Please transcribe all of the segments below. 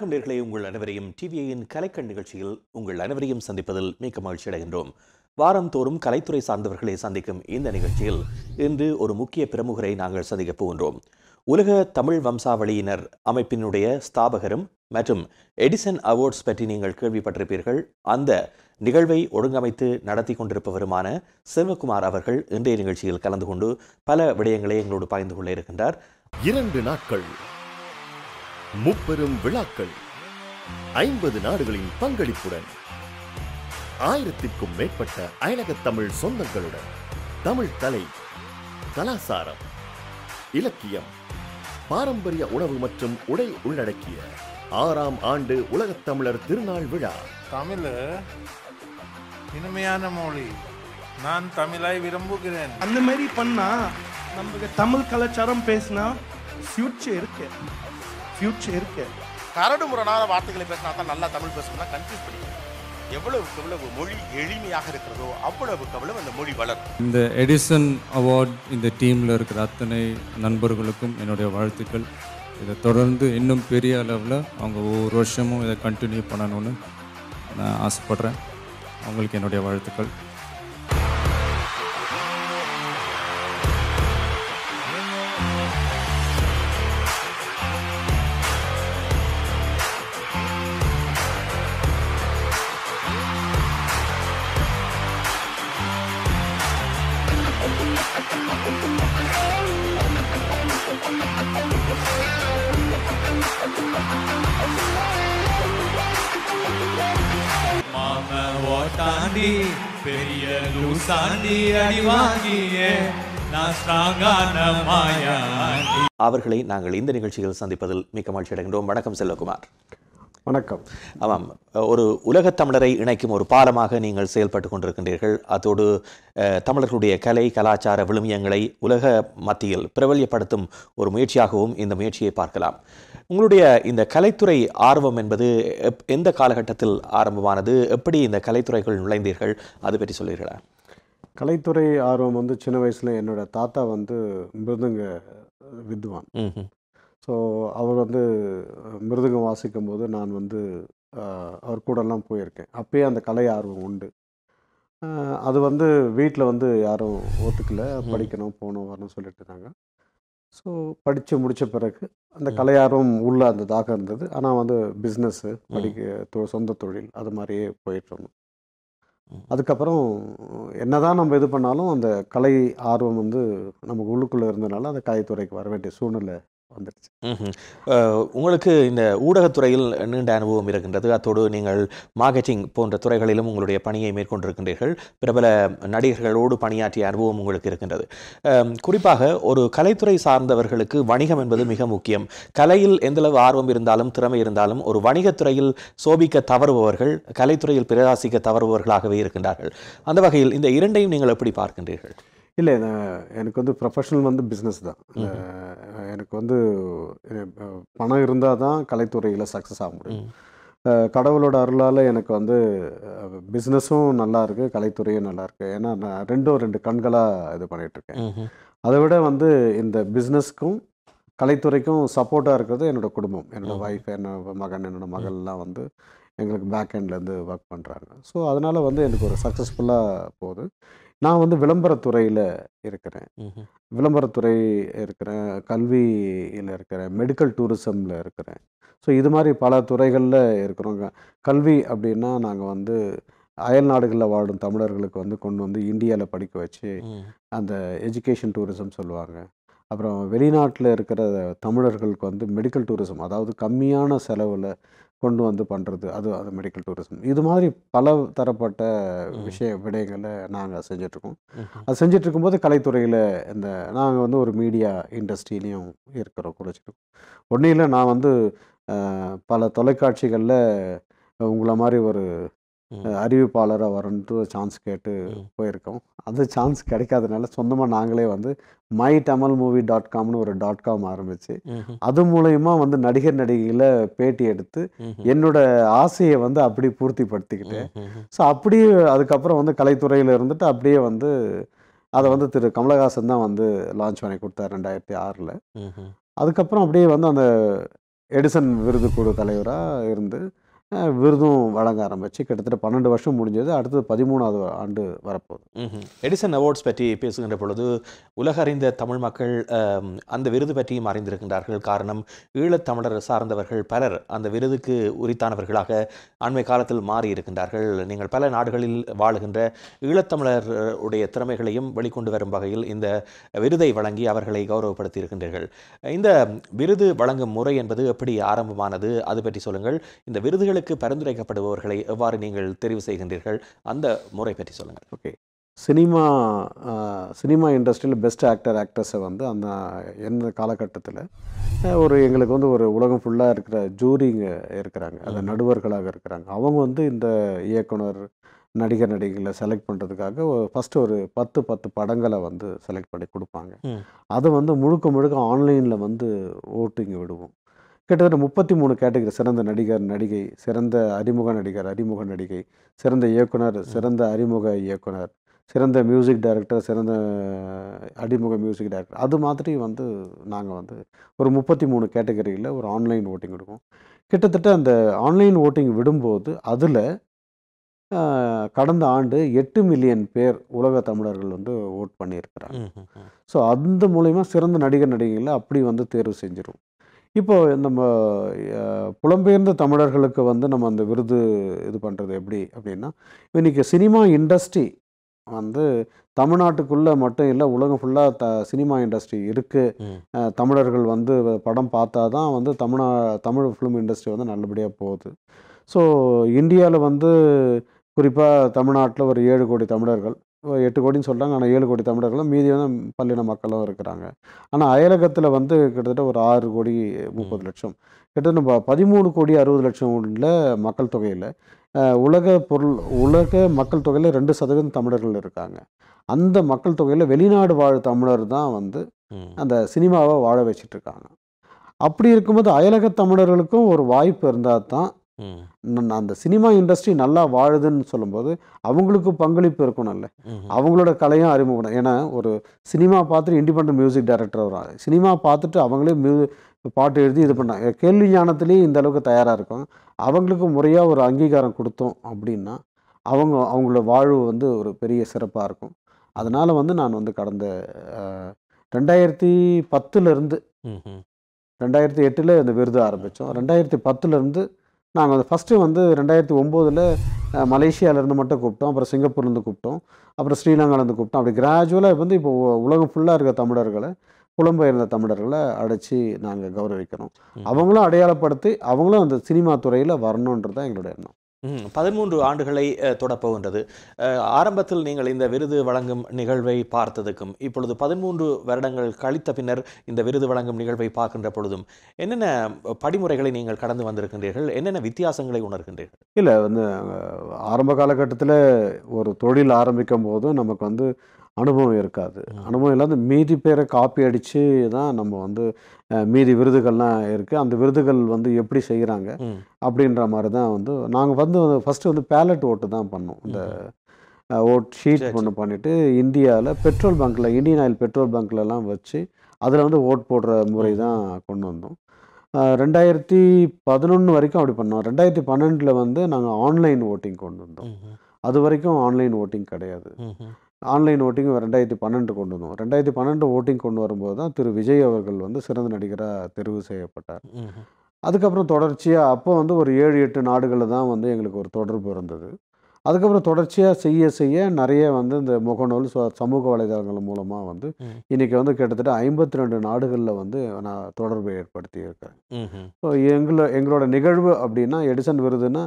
வணக்கம் நேர்களை உங்கள் அனைவரையும் டிவிஐயின் கலைக்கண் நிகழ்ச்சியில் உங்கள் அனைவரையும் சந்திப்பதில் மிக்க மகிழ்ச்சி அடைகின்றோம் வாரந்தோறும் கலைத்துறை சார்ந்தவர்களை சந்திக்கும் இந்த நிகழ்ச்சியில் இன்று ஒரு முக்கிய பிரமுகரை நாங்கள் சந்திக்கப் போகின்றோம் உலக தமிழ் வம்சாவளியினர் அமைப்பினுடைய ஸ்தாபகரும் மற்றும் எடிசன் அவார்ட்ஸ் பற்றி நீங்கள் கேள்விப்பட்டிருப்பீர்கள் அந்த நிகழ்வை ஒழுங்கமைத்து நடத்தி கொண்டிருப்பவருமான செல்வகுமார் அவர்கள் இன்றைய நிகழ்ச்சியில் கலந்து கொண்டு பல விடயங்களை எங்களோடு பாய்ந்து கொள்ள இருக்கின்றார் இரண்டு நாட்கள் முப்பெரும் விழாக்கள் ஐம்பது நாடுகளின் பங்களிப்புடன் ஆயிரத்திற்கும் மேற்பட்ட அயலக தமிழ் சொந்தங்களுடன் தமிழ் தலை கலாசாரம் இலக்கியம் பாரம்பரிய உணவு மற்றும் உடை உள்ளடக்கிய ஆறாம் ஆண்டு உலகத் தமிழர் திருநாள் விழா தமிழ் இனிமையான மொழி நான் தமிழாய் விரும்புகிறேன் அந்த மாதிரி பண்ணா நம்ம தமிழ் கலாச்சாரம் பேசினா ஃபியூச்சர் இருக்கு ஃப்யூச்சர் இருக்கு கரடு முரணான வார்த்தைகளை பேசினா தான் நல்லா தமிழ் பேசணும்னா கன்ஃபியூஸ் பண்ணிக்கிறேன் எவ்வளவுக்கு எவ்வளவு மொழி எளிமையாக இருக்கிறதோ அவ்வளவுக்கு அவ்வளவு அந்த மொழி வளரும் இந்த எடிசன் அவார்ட் இந்த டீமில் இருக்கிற அத்தனை நண்பர்களுக்கும் என்னுடைய வாழ்த்துக்கள் இதை தொடர்ந்து இன்னும் பெரிய அளவில் அவங்க ஒவ்வொரு வருஷமும் இதை கண்டினியூ பண்ணணும்னு நான் ஆசைப்பட்றேன் அவங்களுக்கு என்னுடைய வாழ்த்துக்கள் அவர்களை நாங்கள் இந்த நிகழ்ச்சியில் சந்திப்பதில் மிக்க மகிழ்ச்சி அடைகின்றோம் வணக்கம் செல்வகுமார் வணக்கம் ஆமாம் ஒரு உலகத் தமிழரை இணைக்கும் ஒரு பாலமாக நீங்கள் செயல்பட்டு கொண்டிருக்கின்றீர்கள் அதோடு தமிழர்களுடைய கலை கலாச்சார விழுமியங்களை உலக மத்தியில் பிரபல்யப்படுத்தும் ஒரு முயற்சியாகவும் இந்த முயற்சியை பார்க்கலாம் உங்களுடைய இந்த கலைத்துறை ஆர்வம் என்பது எந்த காலகட்டத்தில் ஆரம்பமானது எப்படி இந்த கலைத்துறைகள் நுழைந்தீர்கள் அது பற்றி சொல்கிறீர்களா கலைத்துறை ஆர்வம் வந்து சின்ன வயசில் என்னோடய தாத்தா வந்து மிருதுங்க வித்வான் ஸோ அவர் வந்து மிருதுங்கம் வாசிக்கும் போது நான் வந்து அவர் கூடலாம் போயிருக்கேன் அப்பயே அந்த கலை ஆர்வம் உண்டு அது வந்து வீட்டில் வந்து யாரும் ஒத்துக்கல படிக்கணும் போகணும் வரணும் சொல்லிட்டு இருந்தாங்க ஸோ படித்து முடித்த பிறகு அந்த கலையாரும் உள்ளே அந்த தாகம் இருந்தது ஆனால் வந்து பிஸ்னஸ்ஸு படிக்க தொ சொந்த தொழில் அது மாதிரியே இருந்தோம் அதுக்கப்புறம் என்ன தான் நம்ம இது பண்ணாலும் அந்த கலை ஆர்வம் வந்து நமக்கு உள்ளுக்குள்ளே இருந்ததுனால அந்த கலைத்துறைக்கு வர வேண்டிய சூழ்நிலை வந்துடுச்சு உங்களுக்கு இந்த ஊடகத்துறையில் நீண்ட அனுபவம் இருக்கின்றது அத்தோடு நீங்கள் மார்க்கெட்டிங் போன்ற துறைகளிலும் உங்களுடைய பணியை மேற்கொண்டிருக்கின்றீர்கள் பிரபல நடிகர்களோடு பணியாற்றிய அனுபவம் உங்களுக்கு இருக்கின்றது குறிப்பாக ஒரு கலைத்துறை சார்ந்தவர்களுக்கு வணிகம் என்பது மிக முக்கியம் கலையில் எந்தளவு ஆர்வம் இருந்தாலும் திறமை இருந்தாலும் ஒரு வணிகத்துறையில் சோபிக்க தவறுபவர்கள் கலைத்துறையில் பிரகாசிக்க தவறுபவர்களாகவே இருக்கின்றார்கள் அந்த வகையில் இந்த இரண்டையும் நீங்கள் எப்படி பார்க்கின்றீர்கள் இல்லை நான் எனக்கு வந்து ப்ரொஃபஷனல் வந்து பிஸ்னஸ் தான் எனக்கு வந்து பணம் இருந்தால் தான் கலைத்துறையில் சக்ஸஸ் ஆக முடியும் கடவுளோட அருளால் எனக்கு வந்து பிஸ்னஸும் நல்லா இருக்குது கலைத்துறையும் நல்லா இருக்குது ஏன்னா நான் ரெண்டும் ரெண்டு கண்களாக இது பண்ணிகிட்ருக்கேன் அதை விட வந்து இந்த பிஸ்னஸ்க்கும் கலைத்துறைக்கும் சப்போர்ட்டாக இருக்கிறது என்னோடய குடும்பம் என்னோடய ஒய்ஃப் என்னோட மகன் என்னோடய மகள்லாம் வந்து எங்களுக்கு பேக் ஹேண்ட்லேருந்து ஒர்க் பண்ணுறாங்க ஸோ அதனால் வந்து எனக்கு ஒரு சக்ஸஸ்ஃபுல்லாக போகுது நான் வந்து விளம்பரத்துறையில் இருக்கிறேன் விளம்பரத்துறை இருக்கிறேன் கல்வியில் இருக்கிறேன் மெடிக்கல் டூரிசமில் இருக்கிறேன் ஸோ இது மாதிரி பல துறைகளில் இருக்கிறோங்க கல்வி அப்படின்னா நாங்கள் வந்து அயல் நாடுகளில் வாழும் தமிழர்களுக்கு வந்து கொண்டு வந்து இந்தியாவில் படிக்க வச்சு அந்த எஜுகேஷன் டூரிசம் சொல்லுவாங்க அப்புறம் வெளிநாட்டில் இருக்கிற தமிழர்களுக்கு வந்து மெடிக்கல் டூரிசம் அதாவது கம்மியான செலவில் கொண்டு வந்து பண்ணுறது அது அது மெடிக்கல் டூரிசம் இது மாதிரி பல தரப்பட்ட விஷய விடயங்களை நாங்கள் செஞ்சிட்ருக்கோம் அது போது கலைத்துறையில் இந்த நாங்கள் வந்து ஒரு மீடியா இண்டஸ்ட்ரியிலையும் இருக்கிறோம் குறைச்சிருக்கோம் ஒன்றும் இல்லை நான் வந்து பல தொலைக்காட்சிகளில் உங்களை மாதிரி ஒரு அறிவிப்பாளராக வரன்ட்டு சான்ஸ் கேட்டு போயிருக்கோம் அது சான்ஸ் கிடைக்காதனால சொந்தமாக நாங்களே வந்து மை டமல் மூவி டாட் காம்னு ஒரு டாட் காம் ஆரம்பிச்சு அது மூலயமா வந்து நடிகர் நடிகைகளை பேட்டி எடுத்து என்னோட ஆசையை வந்து அப்படி பூர்த்தி படுத்திக்கிட்டேன் ஸோ அப்படியே அதுக்கப்புறம் வந்து கலைத்துறையில் இருந்துட்டு அப்படியே வந்து அதை வந்து திரு கமலஹாசன் தான் வந்து லான்ச் பண்ணி கொடுத்தார் ரெண்டாயிரத்தி ஆறில் அதுக்கப்புறம் அப்படியே வந்து அந்த எடிசன் விருது குழு தலைவராக இருந்து விருதும் வழங்க ஆரம்பிச்சு கிட்டத்தட்ட பன்னெண்டு வருஷம் முடிஞ்சது அடுத்தது பதிமூணாவது ஆண்டு வரப்போகுது எடிசன் அவார்ட்ஸ் பற்றி பேசுகின்ற பொழுது உலக அறிந்த தமிழ் மக்கள் அந்த விருது பற்றியும் அறிந்திருக்கின்றார்கள் காரணம் ஈழத்தமிழர் சார்ந்தவர்கள் பலர் அந்த விருதுக்கு உரித்தானவர்களாக அண்மை காலத்தில் மாறி இருக்கின்றார்கள் நீங்கள் பல நாடுகளில் வாழுகின்ற ஈழத்தமிழர் உடைய திறமைகளையும் வெளிக்கொண்டு வரும் வகையில் இந்த விருதை வழங்கி அவர்களை கௌரவப்படுத்தி இருக்கின்றீர்கள் இந்த விருது வழங்கும் முறை என்பது எப்படி ஆரம்பமானது அது பற்றி சொல்லுங்கள் இந்த விருதுகளை உங்களுக்கு பரிந்துரைக்கப்படுபவர்களை எவ்வாறு நீங்கள் தெரிவு செய்கின்றீர்கள் அந்த முறை பற்றி சொல்லுங்கள் ஓகே சினிமா சினிமா இண்டஸ்ட்ரியில் பெஸ்ட் ஆக்டர் ஆக்ட்ரஸை வந்து அந்த எந்த காலகட்டத்தில் ஒரு எங்களுக்கு வந்து ஒரு உலகம் ஃபுல்லாக இருக்கிற ஜூரிங்க இருக்கிறாங்க அந்த நடுவர்களாக இருக்கிறாங்க அவங்க வந்து இந்த இயக்குனர் நடிகர் நடிகைகளை செலக்ட் பண்ணுறதுக்காக ஃபஸ்ட்டு ஒரு பத்து பத்து படங்களை வந்து செலக்ட் பண்ணி கொடுப்பாங்க அதை வந்து முழுக்க முழுக்க ஆன்லைனில் வந்து ஓட்டிங்க விடுவோம் கிட்டத்தட்ட முப்பத்தி மூணு கேட்டகரி சிறந்த நடிகர் நடிகை சிறந்த அறிமுக நடிகர் அறிமுக நடிகை சிறந்த இயக்குனர் சிறந்த அறிமுக இயக்குனர் சிறந்த மியூசிக் டைரக்டர் சிறந்த அறிமுக மியூசிக் டைரக்டர் அது மாதிரி வந்து நாங்கள் வந்து ஒரு முப்பத்தி மூணு கேட்டகரியில் ஒரு ஆன்லைன் ஓட்டிங் எடுக்கும் கிட்டத்தட்ட அந்த ஆன்லைன் ஓட்டிங் விடும்போது அதில் கடந்த ஆண்டு எட்டு மில்லியன் பேர் உலக தமிழர்கள் வந்து ஓட் பண்ணியிருக்கிறாங்க ஸோ அந்த மூலயமா சிறந்த நடிகர் நடிகைகளை அப்படி வந்து தேர்வு செஞ்சிடும் இப்போது நம்ம புலம்பெயர்ந்த தமிழர்களுக்கு வந்து நம்ம அந்த விருது இது பண்ணுறது எப்படி அப்படின்னா இன்றைக்கி சினிமா இண்டஸ்ட்ரி வந்து தமிழ்நாட்டுக்குள்ளே மட்டும் இல்லை உலகம் ஃபுல்லாக த சினிமா இண்டஸ்ட்ரி இருக்குது தமிழர்கள் வந்து படம் பார்த்தா தான் வந்து தமிழ்நா தமிழ் ஃபிலிம் இண்டஸ்ட்ரி வந்து நல்லபடியாக போகுது ஸோ இந்தியாவில் வந்து குறிப்பாக தமிழ்நாட்டில் ஒரு ஏழு கோடி தமிழர்கள் எட்டு கோடின்னு சொல்கிறாங்க ஆனால் ஏழு கோடி தமிழர்களும் மீதியான பல்லின மக்களும் இருக்கிறாங்க ஆனால் அயலகத்தில் வந்து கிட்டத்தட்ட ஒரு ஆறு கோடி முப்பது லட்சம் கிட்டத்தட்ட பதிமூணு கோடி அறுபது லட்சம் உள்ள மக்கள் தொகையில் உலக பொருள் உலக மக்கள் தொகையில் ரெண்டு சதவீதம் தமிழர்கள் இருக்காங்க அந்த மக்கள் தொகையில் வெளிநாடு வாழ் தமிழர் தான் வந்து அந்த சினிமாவை வாழ வச்சிட்ருக்காங்க அப்படி இருக்கும்போது அயலக தமிழர்களுக்கும் ஒரு வாய்ப்பு இருந்தால் தான் அந்த சினிமா இண்டஸ்ட்ரி நல்லா வாழுதுன்னு சொல்லும்போது அவங்களுக்கு பங்களிப்பு இருக்கணும்ல அவங்களோட கலையும் அறிமுகம் ஏன்னா ஒரு சினிமா பார்த்துட்டு இண்டிபெண்ட் மியூசிக் டைரக்டர் வராங்க சினிமா பார்த்துட்டு அவங்களே மியூ பாட்டு எழுதி இது பண்ணாங்க கேள்வி ஞானத்துலேயும் இந்த அளவுக்கு தயாராக இருக்கும் அவங்களுக்கு முறையாக ஒரு அங்கீகாரம் கொடுத்தோம் அப்படின்னா அவங்க அவங்களோட வாழ்வு வந்து ஒரு பெரிய சிறப்பாக இருக்கும் அதனால் வந்து நான் வந்து கடந்த ரெண்டாயிரத்தி பத்துலேருந்து ரெண்டாயிரத்தி எட்டில் அந்த விருது ஆரம்பித்தோம் ரெண்டாயிரத்தி பத்துலேருந்து நாங்கள் ஃபஸ்ட்டு வந்து ரெண்டாயிரத்தி ஒம்போதில் மலேசியாவிலேருந்து மட்டும் கூப்பிட்டோம் அப்புறம் சிங்கப்பூர்லேருந்து கூப்பிட்டோம் அப்புறம் ஸ்ரீலங்காலேருந்து கூப்பிட்டோம் அப்படி கிராஜுவலாக வந்து இப்போ உலகம் ஃபுல்லாக இருக்க தமிழர்களை புலம்பெயர்ந்த தமிழர்களை அடைச்சி நாங்கள் கௌரவிக்கிறோம் அவங்களும் அடையாளப்படுத்தி அவங்களும் அந்த சினிமா துறையில் வரணுன்றது தான் எங்களுடைய எண்ணம் பதிமூன்று ஆண்டுகளை தொடப்போகின்றது ஆரம்பத்தில் நீங்கள் இந்த விருது வழங்கும் நிகழ்வை பார்த்ததுக்கும் இப்பொழுது பதிமூன்று வருடங்கள் கழித்த பின்னர் இந்த விருது வழங்கும் நிகழ்வை பார்க்கின்ற பொழுதும் என்னென்ன படிமுறைகளை நீங்கள் கடந்து வந்திருக்கின்றீர்கள் என்னென்ன வித்தியாசங்களை உணர்கின்றீர்கள் இல்லை வந்து ஆரம்ப காலகட்டத்தில் ஒரு தொழில் ஆரம்பிக்கும் போது நமக்கு வந்து அனுபவம் இருக்காது அனுபவம் இல்லாத மீதி பேரை காப்பி அடித்து தான் நம்ம வந்து மீதி விருதுகள்லாம் இருக்குது அந்த விருதுகள் வந்து எப்படி செய்கிறாங்க அப்படின்ற மாதிரி தான் வந்து நாங்கள் வந்து ஃபஸ்ட்டு வந்து பேலட் ஓட்டு தான் பண்ணோம் இந்த ஓட் ஷீட் ஒன்று பண்ணிவிட்டு இந்தியாவில் பெட்ரோல் பங்க்கில் இந்தியன் ஆயில் பெட்ரோல் பங்க்லலாம் வச்சு அதில் வந்து ஓட் போடுற முறை தான் கொண்டு வந்தோம் ரெண்டாயிரத்தி பதினொன்று வரைக்கும் அப்படி பண்ணோம் ரெண்டாயிரத்தி பன்னெண்டில் வந்து நாங்கள் ஆன்லைன் ஓட்டிங் கொண்டு வந்தோம் அது வரைக்கும் ஆன்லைன் ஓட்டிங் கிடையாது ஆன்லைன் ஓட்டிங் ரெண்டாயிரத்தி பன்னெண்டு கொண்டு வந்தோம் ரெண்டாயிரத்தி பன்னெண்டு ஓட்டிங் கொண்டு வரும்போது தான் திரு விஜய் அவர்கள் வந்து சிறந்த நடிகராக தெரிவு செய்யப்பட்டார் அதுக்கப்புறம் தொடர்ச்சியாக அப்போ வந்து ஒரு ஏழு எட்டு நாடுகளில் தான் வந்து எங்களுக்கு ஒரு தொடர்பு இருந்தது அதுக்கப்புறம் தொடர்ச்சியாக செய்ய செய்ய நிறைய வந்து இந்த முகநூல் சமூக வலைதளங்கள் மூலமாக வந்து இன்றைக்கி வந்து கிட்டத்தட்ட ஐம்பத்தி ரெண்டு நாடுகளில் வந்து நான் ஏற்படுத்தி ஏற்படுத்தியிருக்கேன் ஸோ எங்களை எங்களோட நிகழ்வு அப்படின்னா எடிசன் விருதுன்னா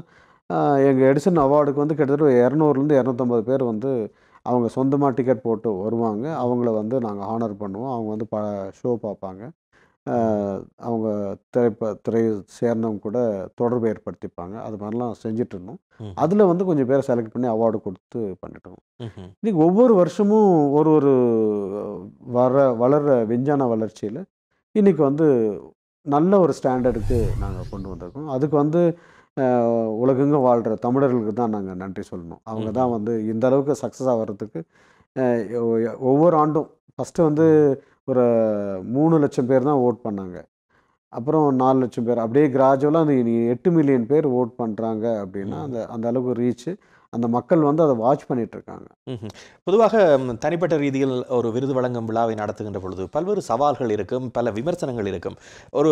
எங்கள் எடிசன் அவார்டுக்கு வந்து கிட்டத்தட்ட இரநூறுலேருந்து இரநூத்தம்பது பேர் வந்து அவங்க சொந்தமாக டிக்கெட் போட்டு வருவாங்க அவங்கள வந்து நாங்கள் ஹானர் பண்ணுவோம் அவங்க வந்து ப ஷோ பார்ப்பாங்க அவங்க திரைப்ப திரை சேர்ந்தவங்க கூட தொடர்பு ஏற்படுத்திப்பாங்க அது மாதிரிலாம் செஞ்சுட்டு இருந்தோம் அதில் வந்து கொஞ்சம் பேரை செலக்ட் பண்ணி அவார்டு கொடுத்து பண்ணிட்டோம் இன்றைக்கி ஒவ்வொரு வருஷமும் ஒரு ஒரு வர வளர்கிற விஞ்ஞான வளர்ச்சியில் இன்றைக்கி வந்து நல்ல ஒரு ஸ்டாண்டர்டுக்கு நாங்கள் கொண்டு வந்திருக்கோம் அதுக்கு வந்து உலகெங்கும் வாழ்கிற தமிழர்களுக்கு தான் நாங்கள் நன்றி சொல்லணும் அவங்க தான் வந்து இந்த அளவுக்கு சக்ஸஸ் ஆகிறதுக்கு ஒவ்வொரு ஆண்டும் ஃபஸ்ட்டு வந்து ஒரு மூணு லட்சம் பேர் தான் ஓட் பண்ணாங்க அப்புறம் நாலு லட்சம் பேர் அப்படியே கிராஜுவலாக அந்த எட்டு மில்லியன் பேர் ஓட் பண்ணுறாங்க அப்படின்னா அந்த அந்த அளவுக்கு ரீச்சு அந்த மக்கள் வந்து அதை வாட்ச் பண்ணிட்டு இருக்காங்க பொதுவாக தனிப்பட்ட ரீதியில் ஒரு விருது வழங்கும் விழாவை நடத்துகின்ற பொழுது பல்வேறு சவால்கள் இருக்கும் பல விமர்சனங்கள் இருக்கும் ஒரு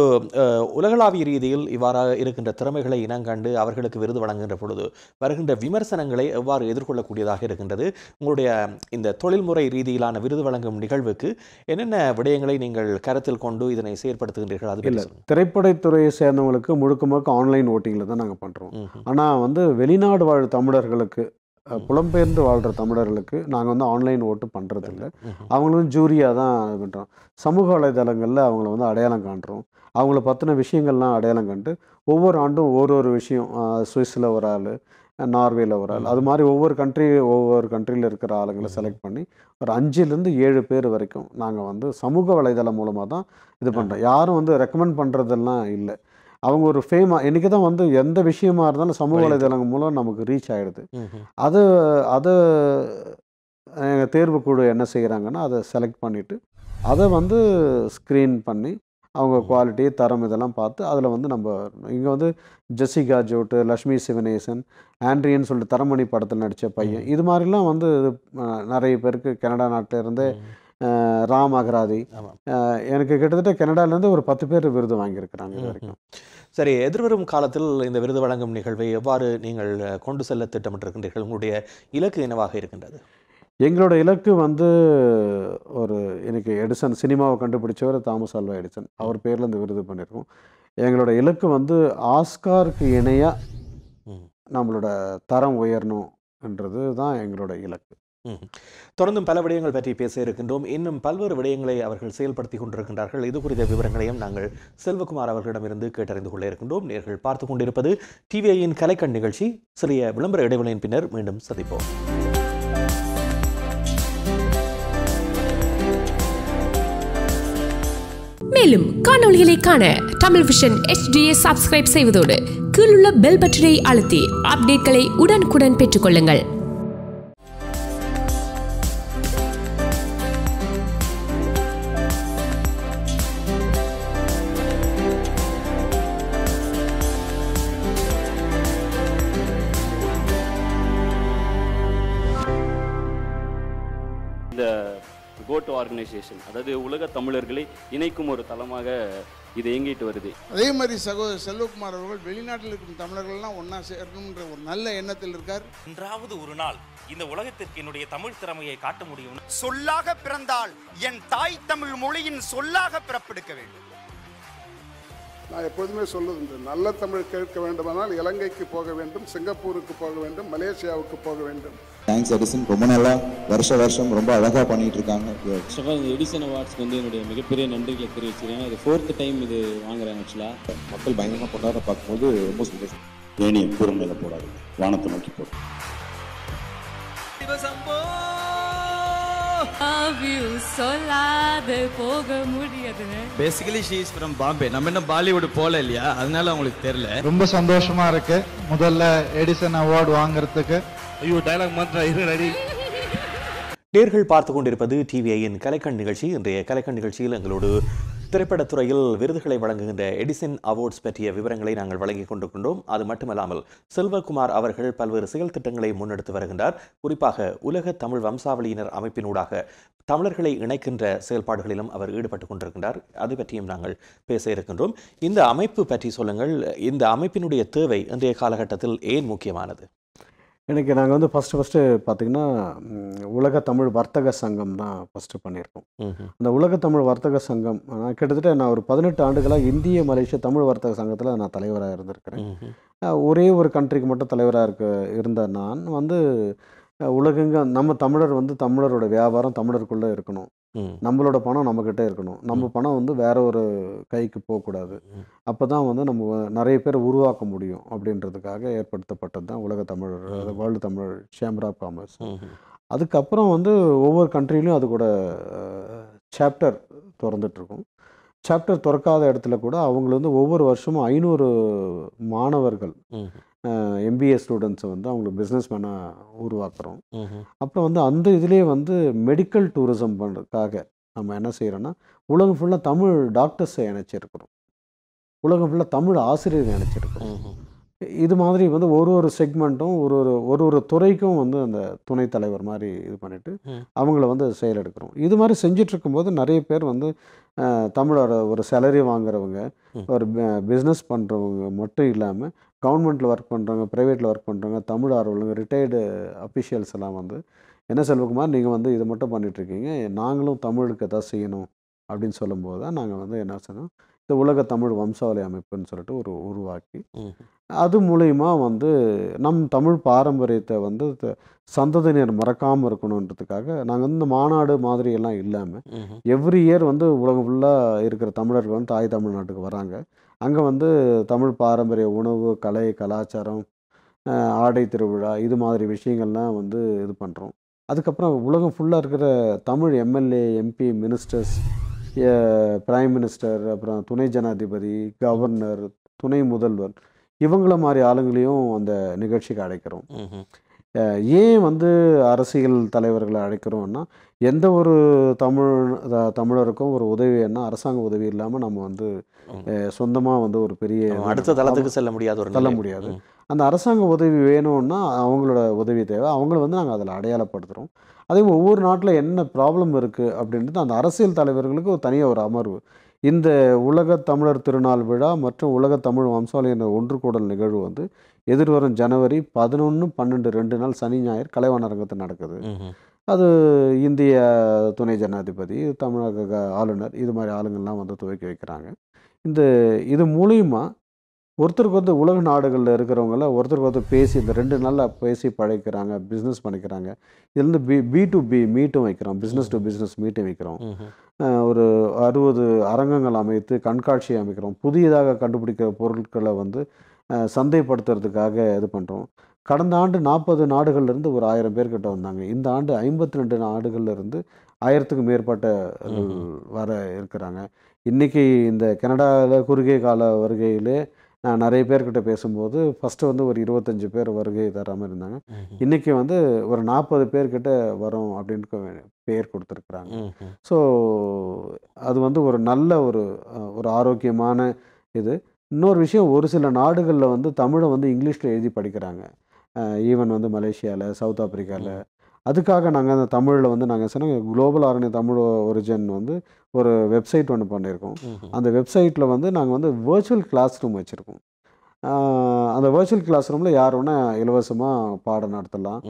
உலகளாவிய ரீதியில் இவ்வாறாக இருக்கின்ற திறமைகளை இனங்கண்டு அவர்களுக்கு விருது வழங்குகின்ற பொழுது வருகின்ற விமர்சனங்களை எவ்வாறு எதிர்கொள்ளக்கூடியதாக இருக்கின்றது உங்களுடைய இந்த தொழில்முறை ரீதியிலான விருது வழங்கும் நிகழ்வுக்கு என்னென்ன விடயங்களை நீங்கள் கருத்தில் கொண்டு இதனை செயற்படுத்துகின்றீர்கள் அது இல்லை திரைப்படத்துறையை சேர்ந்தவங்களுக்கு முழுக்க முழுக்க ஆன்லைன் ஓட்டிங்கில் தான் நாங்கள் பண்ணுறோம் ஆனால் வந்து வெளிநாடு வாழ் தமிழர்களுக்கு தமிழர்களுக்கு புலம்பெயர்ந்து வாழ்கிற தமிழர்களுக்கு நாங்கள் வந்து ஆன்லைன் ஓட்டு பண்ணுறதில்ல அவங்களும் ஜூரியாக தான் இது பண்ணுறோம் சமூக வலைதளங்களில் அவங்கள வந்து அடையாளம் காண்றோம் அவங்கள பற்றின விஷயங்கள்லாம் அடையாளம் கண்டு ஒவ்வொரு ஆண்டும் ஒரு ஒரு விஷயம் சுவிஸில் ஒரு ஆள் நார்வேயில் ஒரு ஆள் அது மாதிரி ஒவ்வொரு கண்ட்ரி ஒவ்வொரு கண்ட்ரியில் இருக்கிற ஆளுங்களை செலக்ட் பண்ணி ஒரு அஞ்சுலேருந்து ஏழு பேர் வரைக்கும் நாங்கள் வந்து சமூக வலைதளம் மூலமாக தான் இது பண்ணுறோம் யாரும் வந்து ரெக்கமெண்ட் பண்ணுறதெல்லாம் இல்லை அவங்க ஒரு ஃபேமாக இன்றைக்கி தான் வந்து எந்த விஷயமா இருந்தாலும் சமூக வலைதளங்கள் மூலம் நமக்கு ரீச் ஆகிடுது அது அது எங்கள் தேர்வு குழு என்ன செய்கிறாங்கன்னா அதை செலக்ட் பண்ணிவிட்டு அதை வந்து ஸ்க்ரீன் பண்ணி அவங்க குவாலிட்டி தரம் இதெல்லாம் பார்த்து அதில் வந்து நம்ம இங்கே வந்து ஜெசிகா ஜோட்டு லக்ஷ்மி சிவனேசன் ஆண்ட்ரியன் சொல்லிட்டு தரமணி படத்தில் நடித்த பையன் இது மாதிரிலாம் வந்து நிறைய பேருக்கு கனடா நாட்டிலேருந்தே ராம் அகராதி எனக்கு கிட்டத்தட்ட கனடாலேருந்து ஒரு பத்து பேர் விருது வாங்கியிருக்கிறாங்க இது வரைக்கும் சரி எதிர்வரும் காலத்தில் இந்த விருது வழங்கும் நிகழ்வை எவ்வாறு நீங்கள் கொண்டு செல்ல திட்டமிட்டிருக்கின்றீர்கள் உங்களுடைய இலக்கு என்னவாக இருக்கின்றது எங்களோட இலக்கு வந்து ஒரு எனக்கு எடிசன் சினிமாவை கண்டுபிடிச்சவர் தாமஸ் ஆல்வா எடிசன் அவர் பேரில் இந்த விருது பண்ணியிருக்கோம் எங்களோட இலக்கு வந்து ஆஸ்காருக்கு இணையாக நம்மளோட தரம் உயரணும்ன்றது தான் எங்களோட இலக்கு தொடர்ந்தும் பல விடயங்கள் பற்றி பேச இருக்கின்றோம் இன்னும் பல்வேறு விடயங்களை அவர்கள் செயல்படுத்தி கொண்டிருக்கின்றார்கள் இது குறித்த விவரங்களையும் நாங்கள் செல்வகுமார் அவர்களிடமிருந்து கேட்டறிந்து கொள்ள இருக்கின்றோம் நேர்கள் பார்த்துக் கொண்டிருப்பது டிவிஐயின் கலைக்கண் நிகழ்ச்சி சிறிய விளம்பர இடைவெளியின் பின்னர் மீண்டும் சந்திப்போம் மேலும் காணொலிகளை காண தமிழ் விஷன் ஹெச்டியை சப்ஸ்கிரைப் செய்வதோடு கீழுள்ள பெல் பட்டனை அழுத்தி அப்டேட்களை உடனுக்குடன் பெற்றுக்கொள்ளுங்கள் ஆர்கனைசேஷன் அதாவது உலக தமிழர்களை இணைக்கும் ஒரு தளமாக இது இயங்கிட்டு வருது அதே மாதிரி சகோதரர் செல்வகுமார் அவர்கள் வெளிநாட்டில் இருக்கும் தமிழர்கள்லாம் ஒன்றா சேரணுன்ற ஒரு நல்ல எண்ணத்தில் இருக்கார் இன்றாவது ஒரு நாள் இந்த உலகத்திற்கு என்னுடைய தமிழ் திறமையை காட்ட முடியும் சொல்லாக பிறந்தால் என் தாய் தமிழ் மொழியின் சொல்லாக பிறப்பெடுக்க வேண்டும் நான் எப்போதுமே சொல்லுது இந்த நல்ல தமிழ் கேட்க வேண்டுமானால் இலங்கைக்கு போக வேண்டும் சிங்கப்பூருக்கு போக வேண்டும் மலேசியாவுக்கு போக வேண்டும் தேங்க்ஸ் எடிசன் ரொம்ப நல்லா வருஷ வருஷம் ரொம்ப அழகாக பண்ணிட்டு இருக்காங்க எடிசன் அவார்ட்ஸ் வந்து என்னுடைய மிகப்பெரிய நன்றிகளை தெரிவிச்சிருக்கேன் இது ஃபோர்த் டைம் இது வாங்குறேன் ஆக்சுவலாக மக்கள் பயங்கரமாக கொண்டாட பார்க்கும்போது ரொம்ப சந்தோஷம் ஏனியும் பூரம் மேலே போடாது வானத்தை நோக்கி போடும் போக பேசிக்கலி இஸ் பாம்பே நம்ம இன்னும் பாலிவுட் இல்லையா அதனால தெரியல ரொம்ப சந்தோஷமா இருக்கு முதல்ல அவார்டு வாங்குறதுக்கு ஐயோ டைலாக் நேர்கள் பார்த்து கொண்டிருப்பது டிவிஐயின் கலைக்கண் நிகழ்ச்சி இன்றைய கலைக்கண் நிகழ்ச்சியில் எங்களோடு திரைப்படத்துறையில் விருதுகளை வழங்குகின்ற எடிசன் அவார்ட்ஸ் பற்றிய விவரங்களை நாங்கள் வழங்கிக் கொண்டு கொண்டோம் அது மட்டுமல்லாமல் செல்வகுமார் அவர்கள் பல்வேறு செயல் திட்டங்களை முன்னெடுத்து வருகின்றார் குறிப்பாக உலக தமிழ் வம்சாவளியினர் அமைப்பினூடாக தமிழர்களை இணைக்கின்ற செயல்பாடுகளிலும் அவர் ஈடுபட்டு கொண்டிருக்கின்றார் அது பற்றியும் நாங்கள் பேச இருக்கின்றோம் இந்த அமைப்பு பற்றி சொல்லுங்கள் இந்த அமைப்பினுடைய தேவை இன்றைய காலகட்டத்தில் ஏன் முக்கியமானது எனக்கு நாங்கள் வந்து ஃபஸ்ட்டு ஃபஸ்ட்டு பார்த்திங்கன்னா உலக தமிழ் வர்த்தக சங்கம் தான் ஃபஸ்ட்டு பண்ணியிருக்கோம் அந்த உலக தமிழ் வர்த்தக சங்கம் நான் கிட்டத்தட்ட நான் ஒரு பதினெட்டு ஆண்டுகளாக இந்திய மலேசிய தமிழ் வர்த்தக சங்கத்தில் நான் தலைவராக இருந்திருக்கிறேன் ஒரே ஒரு கண்ட்ரிக்கு மட்டும் தலைவராக இருக்க இருந்த நான் வந்து உலகங்க நம்ம தமிழர் வந்து தமிழரோட வியாபாரம் தமிழருக்குள்ளே இருக்கணும் நம்மளோட பணம் நம்மக்கிட்ட இருக்கணும் நம்ம பணம் வந்து வேற ஒரு கைக்கு போகக்கூடாது அப்போ தான் வந்து நம்ம நிறைய பேர் உருவாக்க முடியும் அப்படின்றதுக்காக ஏற்படுத்தப்பட்டது தான் உலக தமிழர் world Tamil chamber of commerce அதுக்கப்புறம் வந்து ஒவ்வொரு கண்ட்ரிலையும் அது கூட சாப்டர் திறந்துட்டுருக்கும் சாப்டர் திறக்காத இடத்துல கூட அவங்கள வந்து ஒவ்வொரு வருஷமும் ஐநூறு மாணவர்கள் எம்பிஏ ஸ்டூடெண்ட்ஸை வந்து அவங்களுக்கு பிஸ்னஸ் மேனாக உருவாக்குறோம் அப்புறம் வந்து அந்த இதுலேயே வந்து மெடிக்கல் டூரிசம் பண்ணுறதுக்காக நம்ம என்ன செய்கிறோன்னா உலகம் ஃபுல்லாக தமிழ் டாக்டர்ஸை இணைச்சிருக்கிறோம் உலகம் ஃபுல்லாக தமிழ் ஆசிரியர் இணைச்சிருக்கிறோம் இது மாதிரி வந்து ஒரு ஒரு செக்மெண்ட்டும் ஒரு ஒரு ஒரு ஒரு துறைக்கும் வந்து அந்த துணைத் தலைவர் மாதிரி இது பண்ணிவிட்டு அவங்கள வந்து செயலெடுக்கிறோம் இது மாதிரி செஞ்சிட்ருக்கும்போது நிறைய பேர் வந்து தமிழோட ஒரு சேலரி வாங்குறவங்க ஒரு பிஸ்னஸ் பண்ணுறவங்க மட்டும் இல்லாமல் கவர்மெண்ட்டில் ஒர்க் பண்ணுறவங்க ப்ரைவேட்டில் ஒர்க் பண்ணுறவங்க தமிழ் ஆர்வலங்க ரிட்டையர்டு அஃபிஷியல்ஸ் எல்லாம் வந்து என்ன செல்வகுமார் நீங்கள் வந்து இதை மட்டும் பண்ணிகிட்ருக்கீங்க நாங்களும் தமிழுக்கு எதாவது செய்யணும் அப்படின்னு சொல்லும்போது தான் நாங்கள் வந்து என்ன செய்யணும் இந்த உலக தமிழ் வம்சாவளி அமைப்புன்னு சொல்லிட்டு ஒரு உருவாக்கி அது மூலயமா வந்து நம் தமிழ் பாரம்பரியத்தை வந்து சந்ததியினர் மறக்காமல் இருக்கணுன்றதுக்காக நாங்கள் வந்து இந்த மாநாடு மாதிரி எல்லாம் இல்லாமல் எவ்ரி இயர் வந்து உலகம் ஃபுல்லாக இருக்கிற தமிழர்கள் வந்து தாய் தமிழ்நாட்டுக்கு வராங்க அங்கே வந்து தமிழ் பாரம்பரிய உணவு கலை கலாச்சாரம் ஆடை திருவிழா இது மாதிரி விஷயங்கள்லாம் வந்து இது பண்ணுறோம் அதுக்கப்புறம் உலகம் ஃபுல்லாக இருக்கிற Tamil MLA MP ministers prime minister அப்புறம் துணை ஜனாதிபதி கவர்னர் துணை முதல்வர் இவங்கள மாதிரி ஆளுங்களையும் அந்த நிகழ்ச்சிக்கு அழைக்கிறோம் ஏன் வந்து அரசியல் தலைவர்களை அழைக்கிறோம்னா எந்த ஒரு தமிழ் தமிழருக்கும் ஒரு உதவி என்ன அரசாங்க உதவி இல்லாமல் நம்ம வந்து சொந்தமாக வந்து ஒரு பெரிய அடுத்த தளத்துக்கு செல்ல முடியாது ஒரு செல்ல முடியாது அந்த அரசாங்க உதவி வேணும்னா அவங்களோட உதவி தேவை அவங்கள வந்து நாங்கள் அதில் அடையாளப்படுத்துகிறோம் அதே ஒவ்வொரு நாட்டில் என்ன ப்ராப்ளம் இருக்குது அப்படின்றது அந்த அரசியல் தலைவர்களுக்கு ஒரு தனியாக ஒரு அமர்வு இந்த உலக தமிழர் திருநாள் விழா மற்றும் உலக தமிழ் என்ற ஒன்று கூடல் நிகழ்வு வந்து எதிர்வரும் ஜனவரி பதினொன்று பன்னெண்டு ரெண்டு நாள் சனி ஞாயிறு கலைவாணரங்கத்தில் நடக்குது அது இந்திய துணை ஜனாதிபதி தமிழக ஆளுநர் இது மாதிரி ஆளுங்கள்லாம் வந்து துவக்கி வைக்கிறாங்க இந்த இது மூலியமாக ஒருத்தருக்கு வந்து உலக நாடுகளில் இருக்கிறவங்கள ஒருத்தருக்கு வந்து பேசி இந்த ரெண்டு நாளில் பேசி பழைக்கிறாங்க பிஸ்னஸ் பண்ணிக்கிறாங்க இதுலேருந்து பி பி டு பி மீட்டும் வைக்கிறோம் பிஸ்னஸ் டு பிஸ்னஸ் மீட்டும் வைக்கிறோம் ஒரு அறுபது அரங்கங்கள் அமைத்து கண்காட்சி அமைக்கிறோம் புதியதாக கண்டுபிடிக்கிற பொருட்களை வந்து சந்தைப்படுத்துறதுக்காக இது பண்ணுறோம் கடந்த ஆண்டு நாற்பது நாடுகள்லேருந்து ஒரு ஆயிரம் பேர்கிட்ட வந்தாங்க இந்த ஆண்டு ஐம்பத்தி ரெண்டு நாடுகள்லேருந்து ஆயிரத்துக்கும் மேற்பட்ட வர இருக்கிறாங்க இன்றைக்கி இந்த கனடாவில் குறுகிய கால வருகையிலே நான் நிறைய பேர்கிட்ட பேசும்போது ஃபஸ்ட்டு வந்து ஒரு இருபத்தஞ்சி பேர் வருகை தராமல் இருந்தாங்க இன்றைக்கி வந்து ஒரு நாற்பது பேர்கிட்ட வரும் அப்படின்னு பேர் கொடுத்துருக்குறாங்க ஸோ அது வந்து ஒரு நல்ல ஒரு ஒரு ஆரோக்கியமான இது இன்னொரு விஷயம் ஒரு சில நாடுகளில் வந்து தமிழை வந்து இங்கிலீஷில் எழுதி படிக்கிறாங்க ஈவன் வந்து மலேசியாவில் சவுத் ஆப்ரிக்காவில் அதுக்காக நாங்கள் அந்த தமிழில் வந்து நாங்கள் சொன்னால் குளோபல் ஆர்கனை தமிழ் ஒரிஜின் வந்து ஒரு வெப்சைட் ஒன்று பண்ணியிருக்கோம் அந்த வெப்சைட்டில் வந்து நாங்கள் வந்து வேர்ச்சுவல் கிளாஸ் ரூம் வச்சுருக்கோம் அந்த வேர்ச்சுவல் கிளாஸ் ரூமில் யார் வேணால் இலவசமாக பாடம் நடத்தலாம்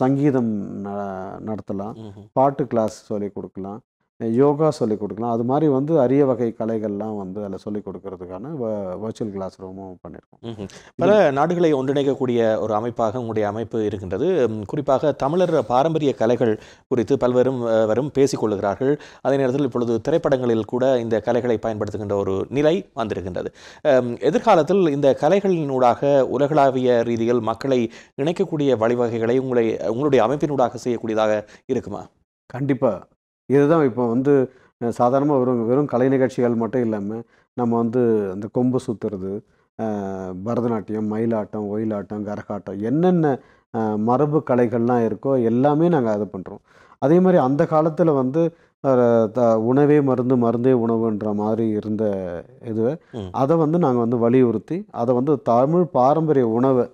சங்கீதம் நடத்தலாம் பாட்டு கிளாஸ் சொல்லி கொடுக்கலாம் யோகா சொல்லிக் கொடுக்கலாம் அது மாதிரி வந்து அரிய வகை கலைகள்லாம் வந்து அதில் சொல்லிக் கொடுக்கறதுக்கான வர்ச்சுவல் கிளாஸ் ரூமும் பண்ணியிருக்கோம் பல நாடுகளை ஒன்றிணைக்கக்கூடிய ஒரு அமைப்பாக உங்களுடைய அமைப்பு இருக்கின்றது குறிப்பாக தமிழர் பாரம்பரிய கலைகள் குறித்து பல்வேறும் வரும் பேசிக்கொள்கிறார்கள் அதே நேரத்தில் இப்பொழுது திரைப்படங்களில் கூட இந்த கலைகளை பயன்படுத்துகின்ற ஒரு நிலை வந்திருக்கின்றது எதிர்காலத்தில் இந்த கலைகளினூடாக உலகளாவிய ரீதியில் மக்களை இணைக்கக்கூடிய வழிவகைகளை உங்களை உங்களுடைய அமைப்பினூடாக செய்யக்கூடியதாக இருக்குமா கண்டிப்பாக இதுதான் இப்போ வந்து சாதாரணமாக வெறும் வெறும் கலை நிகழ்ச்சிகள் மட்டும் இல்லாமல் நம்ம வந்து அந்த கொம்பு சுற்றுறது பரதநாட்டியம் மயிலாட்டம் ஒயிலாட்டம் கரகாட்டம் என்னென்ன மரபு கலைகள்லாம் இருக்கோ எல்லாமே நாங்கள் அது பண்ணுறோம் அதே மாதிரி அந்த காலத்தில் வந்து உணவே மருந்து மருந்தே உணவுன்ற மாதிரி இருந்த இது அதை வந்து நாங்கள் வந்து வலியுறுத்தி அதை வந்து தமிழ் பாரம்பரிய உணவை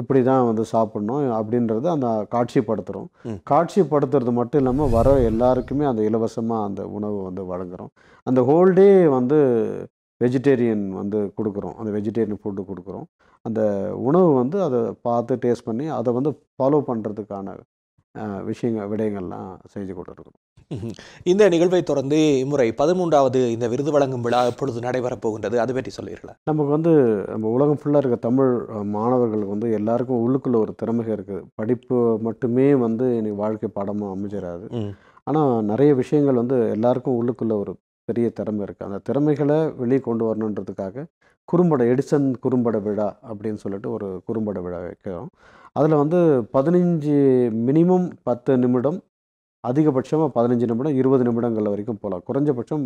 இப்படி தான் வந்து சாப்பிட்ணும் அப்படின்றது அந்த காட்சிப்படுத்துகிறோம் காட்சிப்படுத்துறது மட்டும் இல்லாமல் வர எல்லாருக்குமே அந்த இலவசமாக அந்த உணவு வந்து வழங்குகிறோம் அந்த ஹோல் டே வந்து வெஜிடேரியன் வந்து கொடுக்குறோம் அந்த வெஜிடேரியன் ஃபுட்டு கொடுக்குறோம் அந்த உணவு வந்து அதை பார்த்து டேஸ்ட் பண்ணி அதை வந்து ஃபாலோ பண்ணுறதுக்கான விஷயங்கள் விடயங்கள்லாம் செஞ்சு கொண்டிருக்கணும் இந்த நிகழ்வை தொடர்ந்து இம்முறை பதிமூன்றாவது இந்த விருது வழங்கும் விழா எப்பொழுது நடைபெறப் போகின்றது அதை பற்றி சொல்லிடலாம் நமக்கு வந்து நம்ம உலகம் ஃபுல்லாக இருக்க தமிழ் மாணவர்களுக்கு வந்து எல்லாருக்கும் உள்ளுக்குள்ள ஒரு திறமைகள் இருக்குது படிப்பு மட்டுமே வந்து இனி வாழ்க்கை பாடமாக அமைஞ்சிடாது ஆனால் நிறைய விஷயங்கள் வந்து எல்லாருக்கும் உள்ளுக்குள்ள ஒரு பெரிய திறமை இருக்குது அந்த திறமைகளை வெளியே கொண்டு வரணுன்றதுக்காக குறும்பட எடிசன் குறும்பட விழா அப்படின்னு சொல்லிட்டு ஒரு குறும்பட விழா வைக்கிறோம் அதில் வந்து பதினஞ்சு மினிமம் பத்து நிமிடம் அதிகபட்சமாக பதினஞ்சு நிமிடம் இருபது நிமிடங்கள் வரைக்கும் போகலாம் குறைஞ்சபட்சம்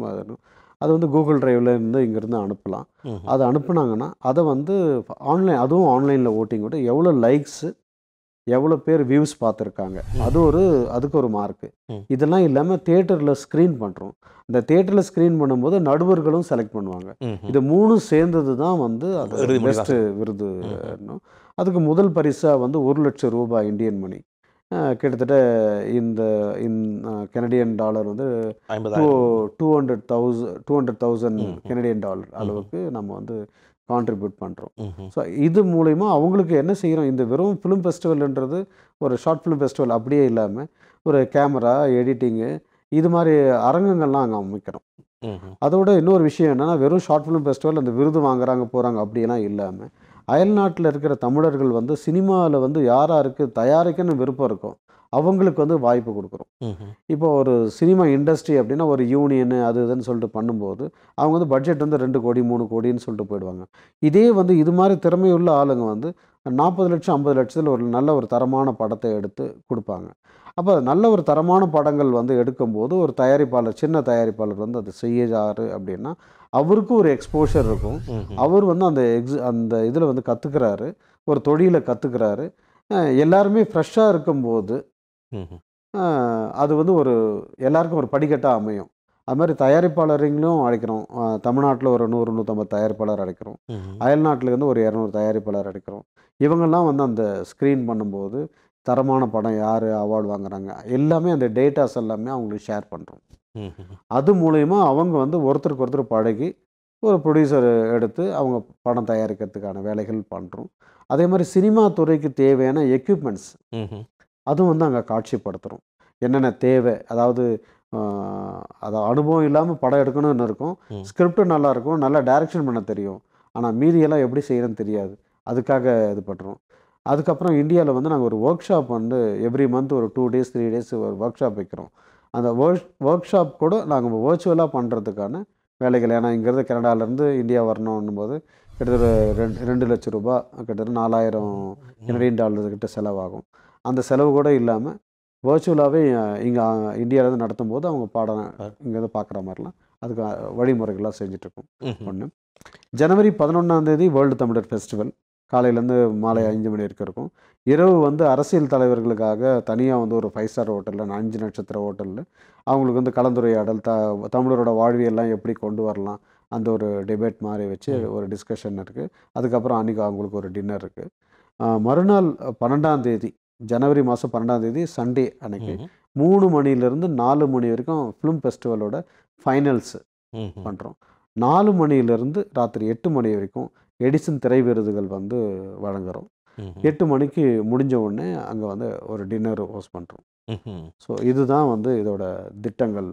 அது வந்து கூகுள் டிரைவில் இருந்து இங்கேருந்து அனுப்பலாம் அதை அனுப்புனாங்கன்னா அதை வந்து ஆன்லைன் அதுவும் ஆன்லைனில் ஓட்டிங் கூட எவ்வளோ லைக்ஸு எவ்வளோ பேர் வியூஸ் பார்த்துருக்காங்க அது ஒரு அதுக்கு ஒரு மார்க்கு இதெல்லாம் இல்லாமல் தேட்டரில் ஸ்க்ரீன் பண்ணுறோம் இந்த தேட்டரில் ஸ்க்ரீன் பண்ணும்போது நடுவர்களும் செலக்ட் பண்ணுவாங்க இது மூணும் சேர்ந்தது தான் வந்து அது பெஸ்ட்டு விருது அதுக்கு முதல் பரிசாக வந்து ஒரு லட்சம் ரூபாய் இந்தியன் மணி கிட்டத்தட்ட இந்த இந் கெனடியன் டாலர் வந்து two hundred thousand two hundred thousand Canadian dollar அளவுக்கு நம்ம வந்து கான்ட்ரிபியூட் பண்ணுறோம் ஸோ இது மூலயமா அவங்களுக்கு என்ன செய்கிறோம் இந்த வெறும் ஃபிலிம் ஃபெஸ்டிவல்ன்றது ஒரு ஷார்ட் ஃபிலிம் ஃபெஸ்டிவல் அப்படியே இல்லாமல் ஒரு கேமரா எடிட்டிங்கு இது மாதிரி அரங்கங்கள்லாம் அங்கே அமைக்கிறோம் அதோட இன்னொரு விஷயம் என்னென்னா வெறும் ஷார்ட் ஃபிலிம் ஃபெஸ்டிவல் அந்த விருது வாங்குறாங்க போகிறாங்க அப்படியெல்லாம் இல்லாமல் அயல்நாட்டில் இருக்கிற தமிழர்கள் வந்து சினிமாவில் வந்து யாராருக்கு தயாரிக்கன்னு விருப்பம் இருக்கும் அவங்களுக்கு வந்து வாய்ப்பு கொடுக்குறோம் இப்போ ஒரு சினிமா இண்டஸ்ட்ரி அப்படின்னா ஒரு யூனியனு அது இதுன்னு சொல்லிட்டு பண்ணும்போது அவங்க வந்து பட்ஜெட் வந்து ரெண்டு கோடி மூணு கோடின்னு சொல்லிட்டு போயிடுவாங்க இதே வந்து இது மாதிரி திறமையுள்ள ஆளுங்க வந்து நாற்பது லட்சம் ஐம்பது லட்சத்தில் ஒரு நல்ல ஒரு தரமான படத்தை எடுத்து கொடுப்பாங்க அப்போ நல்ல ஒரு தரமான படங்கள் வந்து எடுக்கும்போது ஒரு தயாரிப்பாளர் சின்ன தயாரிப்பாளர் வந்து அதை செய்யாரு அப்படின்னா அவருக்கும் ஒரு எக்ஸ்போஷர் இருக்கும் அவர் வந்து அந்த எக்ஸ் அந்த இதில் வந்து கற்றுக்கிறாரு ஒரு தொழிலை கற்றுக்கிறாரு எல்லாருமே ஃப்ரெஷ்ஷாக இருக்கும்போது அது வந்து ஒரு எல்லாருக்கும் ஒரு படிக்கட்டாக அமையும் அது மாதிரி தயாரிப்பாளரிங்களும் அழைக்கிறோம் தமிழ்நாட்டில் ஒரு நூறு நூற்றம்பது தயாரிப்பாளர் அழைக்கிறோம் அயல்நாட்டிலேருந்து ஒரு இரநூறு தயாரிப்பாளர் அழைக்கிறோம் இவங்கெல்லாம் வந்து அந்த ஸ்க்ரீன் பண்ணும்போது தரமான படம் யார் அவார்டு வாங்குறாங்க எல்லாமே அந்த டேட்டாஸ் எல்லாமே அவங்களுக்கு ஷேர் பண்ணுறோம் அது மூலயமா அவங்க வந்து ஒருத்தருக்கு ஒருத்தர் பழகி ஒரு ப்ரொடியூசர் எடுத்து அவங்க படம் தயாரிக்கிறதுக்கான வேலைகள் பண்ணுறோம் அதே மாதிரி சினிமா துறைக்கு தேவையான எக்யூப்மெண்ட்ஸ் அதுவும் வந்து அங்கே காட்சிப்படுத்துகிறோம் என்னென்ன தேவை அதாவது அது அனுபவம் இல்லாமல் படம் எடுக்கணும்னு இருக்கும் ஸ்கிரிப்ட் நல்லாயிருக்கும் நல்லா டைரக்ஷன் பண்ண தெரியும் ஆனால் மீதியெல்லாம் எப்படி செய்யணும்னு தெரியாது அதுக்காக இது பண்ணுறோம் அதுக்கப்புறம் இந்தியாவில் வந்து நாங்கள் ஒரு ஒர்க் ஷாப் வந்து எவ்ரி மந்த் ஒரு டூ டேஸ் த்ரீ டேஸ் ஒரு ஒர்க் ஷாப் வைக்கிறோம் அந்த ஒர்க் ஒர்க் ஷாப் கூட நாங்கள் வேர்ச்சுவலாக பண்ணுறதுக்கான வேலைகள் ஏன்னா இங்கேருந்து கனடாலேருந்து இந்தியா வரணும்னும் போது கிட்டத்தட்ட ரெண்டு ரெண்டு லட்ச ரூபா கிட்டத்தட்ட நாலாயிரம் கனடியன் டாலர் கிட்ட செலவாகும் அந்த செலவு கூட இல்லாமல் வேர்ச்சுவலாகவே இங்கே இந்தியாவிலேருந்து நடத்தும் போது அவங்க பாடம் இங்கேருந்து பார்க்குற மாதிரிலாம் அதுக்கு வழிமுறைகளாக செஞ்சுட்ருக்கோம் ஒன்று ஜனவரி பதினொன்றாந்தேதி வேர்ல்டு தமிழர் ஃபெஸ்டிவல் காலையிலேருந்து மாலை அஞ்சு மணி வரைக்கும் இருக்கும் இரவு வந்து அரசியல் தலைவர்களுக்காக தனியாக வந்து ஒரு ஃபைவ் ஸ்டார் ஹோட்டலில் அஞ்சு நட்சத்திர ஹோட்டலில் அவங்களுக்கு வந்து கலந்துரையாடல் த தமிழரோட வாழ்வியெல்லாம் எப்படி கொண்டு வரலாம் அந்த ஒரு டிபேட் மாதிரி வச்சு ஒரு டிஸ்கஷன் இருக்குது அதுக்கப்புறம் அன்றைக்கி அவங்களுக்கு ஒரு டின்னர் இருக்குது மறுநாள் பன்னெண்டாம் தேதி ஜனவரி மாதம் பன்னெண்டாம் தேதி சண்டே அன்னைக்கு மூணு மணிலேருந்து நாலு மணி வரைக்கும் ஃபிலிம் ஃபெஸ்டிவலோட ஃபைனல்ஸு பண்ணுறோம் நாலு மணிலேருந்து ராத்திரி எட்டு மணி வரைக்கும் எடிசன் திரை விருதுகள் வந்து வழங்குறோம் எட்டு மணிக்கு முடிஞ்ச உடனே அங்கே வந்து ஒரு டின்னர் ஹோஸ்ட் பண்ணுறோம் ஸோ இதுதான் வந்து இதோட திட்டங்கள்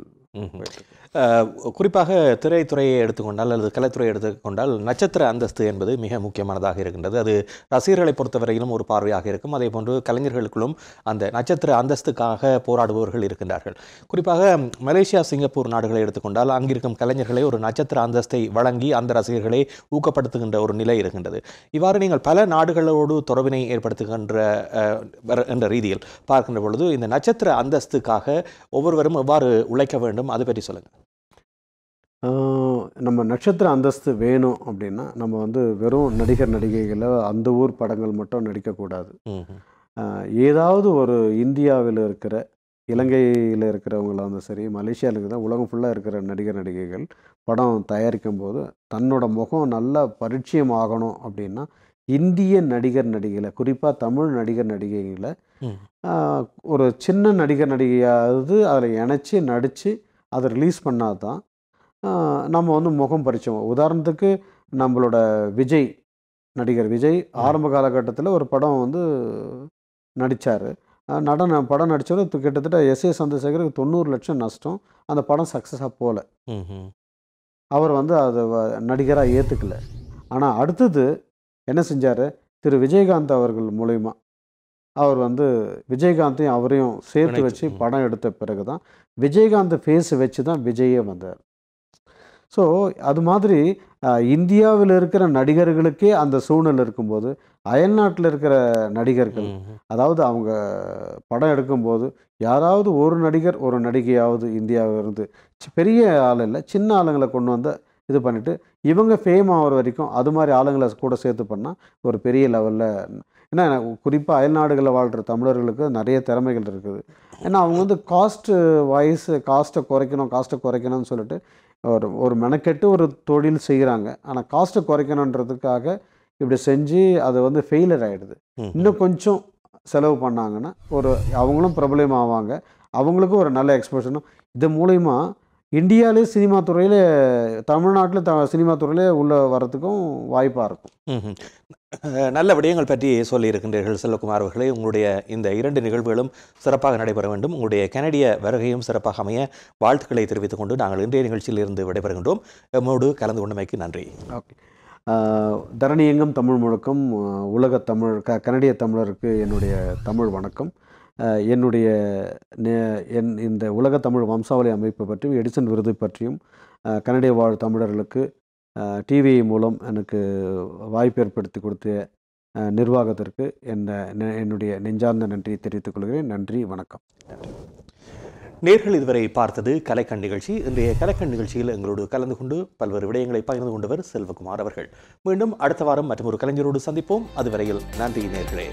குறிப்பாக திரைத்துறையை எடுத்துக்கொண்டால் அல்லது கலைத்துறையை எடுத்துக்கொண்டால் நட்சத்திர அந்தஸ்து என்பது மிக முக்கியமானதாக இருக்கின்றது அது ரசிகர்களை பொறுத்தவரையிலும் ஒரு பார்வையாக இருக்கும் அதே போன்று கலைஞர்களுக்குள்ளும் அந்த நட்சத்திர அந்தஸ்துக்காக போராடுபவர்கள் இருக்கின்றார்கள் குறிப்பாக மலேசியா சிங்கப்பூர் நாடுகளை எடுத்துக்கொண்டால் அங்கிருக்கும் கலைஞர்களை ஒரு நட்சத்திர அந்தஸ்தை வழங்கி அந்த ரசிகர்களை ஊக்கப்படுத்துகின்ற ஒரு நிலை இருக்கின்றது இவ்வாறு நீங்கள் பல நாடுகளோடு தொடர்பினை ஏற்படுத்துகின்ற என்ற ரீதியில் பார்க்கின்ற பொழுது இந்த நட்சத்திர அந்தஸ்துக்காக ஒவ்வொருவரும் எவ்வாறு உழைக்க வேண்டும் வேண்டும் அதை பற்றி சொல்லுங்கள் நம்ம நட்சத்திர அந்தஸ்து வேணும் அப்படின்னா நம்ம வந்து வெறும் நடிகர் நடிகைகளை அந்த ஊர் படங்கள் மட்டும் நடிக்கக்கூடாது ஏதாவது ஒரு இந்தியாவில் இருக்கிற இலங்கையில் இருக்கிறவங்கள வந்து சரி மலேசியாவில் இருக்கிற உலகம் ஃபுல்லாக இருக்கிற நடிகர் நடிகைகள் படம் தயாரிக்கும் போது தன்னோட முகம் நல்லா பரிச்சயம் ஆகணும் அப்படின்னா இந்திய நடிகர் நடிகைகளை குறிப்பாக தமிழ் நடிகர் நடிகைகளை ஒரு சின்ன நடிகர் நடிகையாவது அதில் இணைச்சி நடித்து அதை ரிலீஸ் பண்ணால் தான் நம்ம வந்து முகம் பறிச்சோம் உதாரணத்துக்கு நம்மளோட விஜய் நடிகர் விஜய் ஆரம்ப காலகட்டத்தில் ஒரு படம் வந்து நடித்தார் நடன படம் நடித்தவர் கிட்டத்தட்ட எஸ் ஏ சந்திரசேகருக்கு தொண்ணூறு லட்சம் நஷ்டம் அந்த படம் சக்ஸஸாக போகல அவர் வந்து அதை நடிகராக ஏற்றுக்கல ஆனால் அடுத்தது என்ன செஞ்சார் திரு விஜயகாந்த் அவர்கள் மூலயமா அவர் வந்து விஜயகாந்தையும் அவரையும் சேர்த்து வச்சு படம் எடுத்த பிறகு தான் விஜயகாந்த் ஃபேஸ் வச்சு தான் விஜயே வந்தார் ஸோ அது மாதிரி இந்தியாவில் இருக்கிற நடிகர்களுக்கே அந்த சூழ்நிலை இருக்கும்போது அயல்நாட்டில் இருக்கிற நடிகர்கள் அதாவது அவங்க படம் எடுக்கும்போது யாராவது ஒரு நடிகர் ஒரு நடிகையாவது இந்தியாவிலிருந்து பெரிய ஆள் இல்லை சின்ன ஆளுங்களை கொண்டு வந்த இது பண்ணிவிட்டு இவங்க ஃபேம் ஆகிற வரைக்கும் அது மாதிரி ஆளுங்களை கூட சேர்த்து பண்ணால் ஒரு பெரிய லெவலில் ஏன்னா குறிப்பாக அயல் நாடுகளில் வாழ்கிற தமிழர்களுக்கு நிறைய திறமைகள் இருக்குது ஏன்னா அவங்க வந்து காஸ்ட்டு வாய்ஸ் காஸ்ட்டை குறைக்கணும் காஸ்ட்டை குறைக்கணும்னு சொல்லிட்டு ஒரு ஒரு மெனக்கெட்டு ஒரு தொழில் செய்கிறாங்க ஆனால் காஸ்ட்டை குறைக்கணுன்றதுக்காக இப்படி செஞ்சு அது வந்து ஃபெயிலியர் ஆகிடுது இன்னும் கொஞ்சம் செலவு பண்ணாங்கன்னா ஒரு அவங்களும் பிரபலம் ஆவாங்க அவங்களுக்கும் ஒரு நல்ல எக்ஸ்போஷனும் இது மூலயமா இந்தியாவிலே சினிமா துறையில் தமிழ்நாட்டில் த சினிமா துறையில் உள்ளே வரத்துக்கும் வாய்ப்பாக இருக்கும் நல்ல விடயங்கள் பற்றி சொல்லியிருக்கின்றீர்கள் செல்வகுமார் அவர்களே உங்களுடைய இந்த இரண்டு நிகழ்வுகளும் சிறப்பாக நடைபெற வேண்டும் உங்களுடைய கனடிய வருகையும் சிறப்பாக அமைய வாழ்த்துக்களை தெரிவித்துக் கொண்டு நாங்கள் இன்றைய நிகழ்ச்சியில் இருந்து விடைபெறுகின்றோம் எம்மோடு கலந்து கொண்டமைக்கு நன்றி ஓகே தமிழ் முழக்கம் உலக தமிழ் க கனடிய தமிழருக்கு என்னுடைய தமிழ் வணக்கம் என்னுடைய என் இந்த உலக தமிழ் வம்சாவளி அமைப்பு பற்றியும் எடிசன் விருது பற்றியும் கனடிய வாழ் தமிழர்களுக்கு டிவி மூலம் எனக்கு வாய்ப்பு ஏற்படுத்தி கொடுத்த நிர்வாகத்திற்கு என்ன என்னுடைய நெஞ்சார்ந்த நன்றியை தெரிவித்துக் கொள்கிறேன் நன்றி வணக்கம் நேர்கள் இதுவரை பார்த்தது கலைக்கண் நிகழ்ச்சி இன்றைய கலைக்கண் நிகழ்ச்சியில் எங்களோடு கலந்து கொண்டு பல்வேறு விடயங்களை பகிர்ந்து கொண்டவர் செல்வகுமார் அவர்கள் மீண்டும் அடுத்த வாரம் மற்றொரு கலைஞரோடு சந்திப்போம் அதுவரையில் நன்றி நேர்களே